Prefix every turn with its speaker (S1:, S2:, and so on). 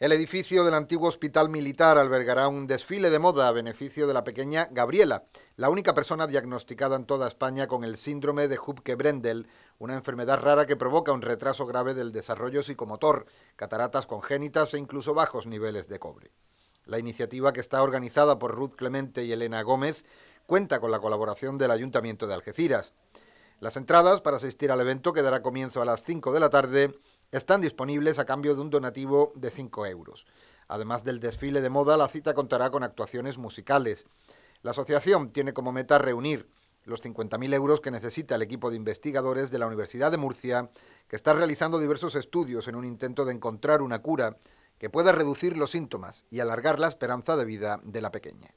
S1: El edificio del antiguo hospital militar albergará un desfile de moda a beneficio de la pequeña Gabriela, la única persona diagnosticada en toda España con el síndrome de Hubke-Brendel, una enfermedad rara que provoca un retraso grave del desarrollo psicomotor, cataratas congénitas e incluso bajos niveles de cobre. La iniciativa que está organizada por Ruth Clemente y Elena Gómez cuenta con la colaboración del Ayuntamiento de Algeciras. Las entradas para asistir al evento, que dará comienzo a las 5 de la tarde, están disponibles a cambio de un donativo de 5 euros. Además del desfile de moda, la cita contará con actuaciones musicales. La asociación tiene como meta reunir los 50.000 euros que necesita el equipo de investigadores de la Universidad de Murcia, que está realizando diversos estudios en un intento de encontrar una cura que pueda reducir los síntomas y alargar la esperanza de vida de la pequeña.